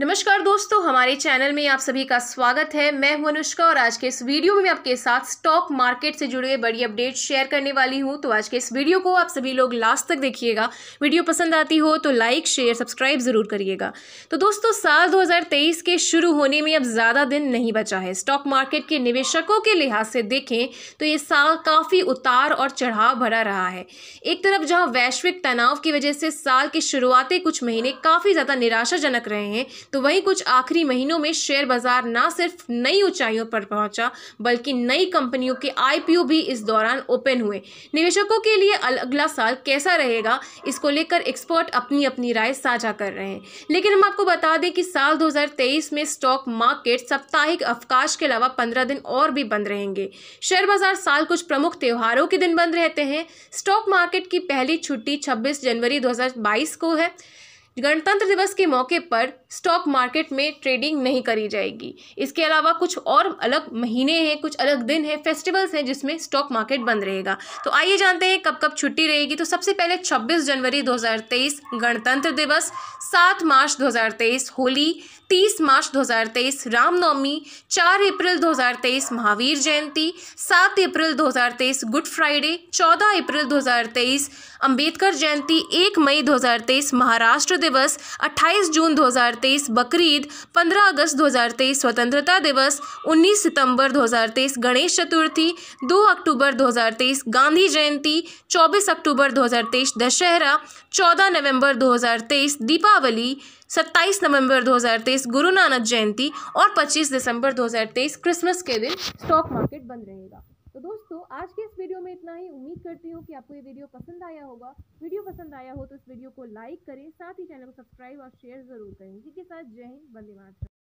नमस्कार दोस्तों हमारे चैनल में आप सभी का स्वागत है मैं हूं अनुष्का और आज के इस वीडियो में मैं आपके साथ स्टॉक मार्केट से जुड़े बड़ी अपडेट शेयर करने वाली हूं तो आज के इस वीडियो को आप सभी लोग लास्ट तक देखिएगा वीडियो पसंद आती हो तो लाइक शेयर सब्सक्राइब ज़रूर करिएगा तो दोस्तों साल दो के शुरू होने में अब ज़्यादा दिन नहीं बचा है स्टॉक मार्केट के निवेशकों के लिहाज से देखें तो ये साल काफ़ी उतार और चढ़ाव भरा रहा है एक तरफ जहाँ वैश्विक तनाव की वजह से साल के शुरुआती कुछ महीने काफ़ी ज़्यादा निराशाजनक रहे हैं तो वहीं कुछ आखिरी महीनों में शेयर बाजार ना सिर्फ नई ऊंचाइयों पर पहुंचा बल्कि नई कंपनियों के आईपीओ भी इस दौरान ओपन हुए निवेशकों के लिए अगला साल कैसा रहेगा इसको लेकर एक्सपर्ट अपनी अपनी राय साझा कर रहे हैं लेकिन हम आपको बता दें कि साल दो में स्टॉक मार्केट साप्ताहिक अवकाश के अलावा पंद्रह दिन और भी बंद रहेंगे शेयर बाजार साल कुछ प्रमुख त्योहारों के दिन बंद रहते हैं स्टॉक मार्केट की पहली छुट्टी 26 जनवरी 2022 को है गणतंत्र दिवस के मौके पर स्टॉक मार्केट में ट्रेडिंग नहीं करी जाएगी इसके अलावा कुछ और अलग महीने हैं कुछ अलग दिन हैं फेस्टिवल्स हैं जिसमें स्टॉक मार्केट बंद रहेगा तो आइए जानते हैं कब कब छुट्टी रहेगी तो सबसे पहले 26 जनवरी 2023 गणतंत्र दिवस 7 मार्च 2023 होली 30 मार्च 2023 रामनवमी चार अप्रैल 2023 महावीर जयंती सात अप्रैल 2023 गुड फ्राइडे चौदह अप्रैल 2023 अंबेडकर जयंती एक मई 2023 महाराष्ट्र दिवस अट्ठाईस जून 2023 बकरीद 15 अगस्त 2023 स्वतंत्रता दिवस 19 सितंबर 2023 गणेश चतुर्थी 2 अक्टूबर 2023 गांधी जयंती 24 अक्टूबर 2023 दशहरा 14 नवंबर 2023 दीपावली 27 नवंबर 2023 गुरु नानक जयंती और 25 दिसंबर 2023 क्रिसमस के दिन स्टॉक मार्केट बंद रहेगा दोस्तों आज के इस वीडियो में इतना ही उम्मीद करती हूँ कि आपको ये वीडियो पसंद आया होगा वीडियो पसंद आया हो तो इस वीडियो को लाइक करें साथ ही चैनल को सब्सक्राइब और शेयर ज़रूर करें इसी के साथ जय हिंद बंदे मातरम